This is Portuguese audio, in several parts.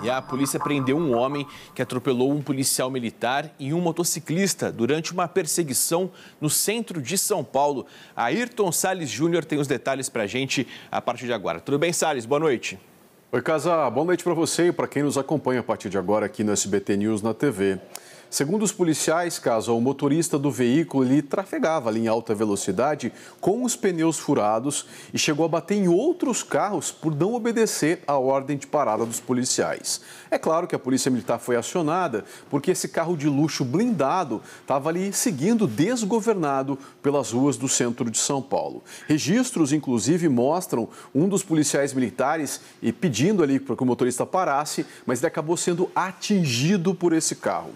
E a polícia prendeu um homem que atropelou um policial militar e um motociclista durante uma perseguição no centro de São Paulo. Ayrton Salles Júnior tem os detalhes para a gente a partir de agora. Tudo bem, Salles? Boa noite. Oi, Casa. Boa noite para você e para quem nos acompanha a partir de agora aqui no SBT News na TV. Segundo os policiais, caso o motorista do veículo ele trafegava ali em alta velocidade com os pneus furados e chegou a bater em outros carros por não obedecer à ordem de parada dos policiais. É claro que a polícia militar foi acionada porque esse carro de luxo blindado estava ali seguindo desgovernado pelas ruas do centro de São Paulo. Registros, inclusive, mostram um dos policiais militares e pedindo ali para que o motorista parasse, mas ele acabou sendo atingido por esse carro.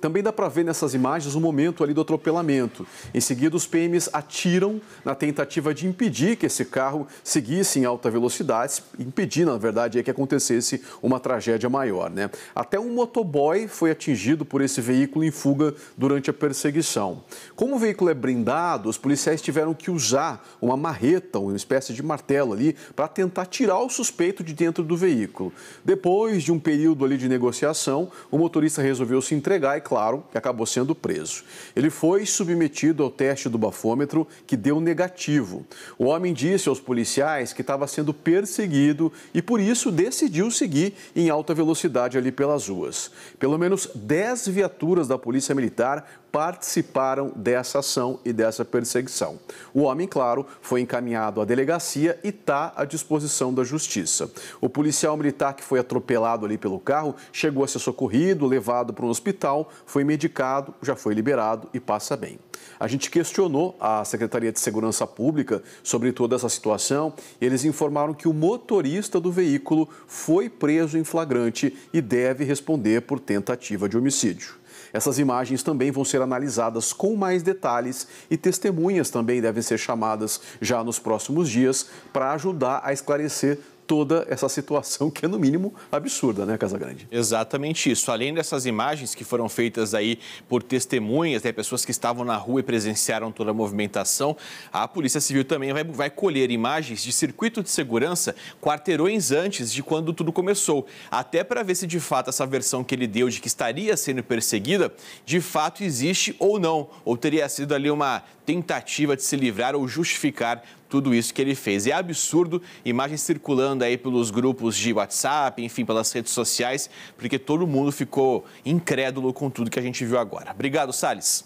Também dá para ver nessas imagens o momento ali do atropelamento. Em seguida, os PMs atiram na tentativa de impedir que esse carro seguisse em alta velocidade, impedir, na verdade, é que acontecesse uma tragédia maior. Né? Até um motoboy foi atingido por esse veículo em fuga durante a perseguição. Como o veículo é blindado, os policiais tiveram que usar uma marreta, uma espécie de martelo ali, para tentar tirar o suspeito de dentro do veículo. Depois de um período ali de negociação, o motorista resolveu se entregar e claro, que acabou sendo preso. Ele foi submetido ao teste do bafômetro, que deu negativo. O homem disse aos policiais que estava sendo perseguido e, por isso, decidiu seguir em alta velocidade ali pelas ruas. Pelo menos 10 viaturas da Polícia Militar participaram dessa ação e dessa perseguição. O homem, claro, foi encaminhado à delegacia e está à disposição da justiça. O policial militar que foi atropelado ali pelo carro chegou a ser socorrido, levado para um hospital, foi medicado, já foi liberado e passa bem. A gente questionou a Secretaria de Segurança Pública sobre toda essa situação e eles informaram que o motorista do veículo foi preso em flagrante e deve responder por tentativa de homicídio. Essas imagens também vão ser analisadas com mais detalhes e testemunhas também devem ser chamadas já nos próximos dias para ajudar a esclarecer toda essa situação que é, no mínimo, absurda, né, Casa Grande? Exatamente isso. Além dessas imagens que foram feitas aí por testemunhas, né, pessoas que estavam na rua e presenciaram toda a movimentação, a Polícia Civil também vai, vai colher imagens de circuito de segurança quarteirões antes de quando tudo começou, até para ver se de fato essa versão que ele deu de que estaria sendo perseguida, de fato existe ou não, ou teria sido ali uma tentativa de se livrar ou justificar tudo isso que ele fez. É absurdo, imagens circulando aí pelos grupos de WhatsApp, enfim, pelas redes sociais, porque todo mundo ficou incrédulo com tudo que a gente viu agora. Obrigado, Salles.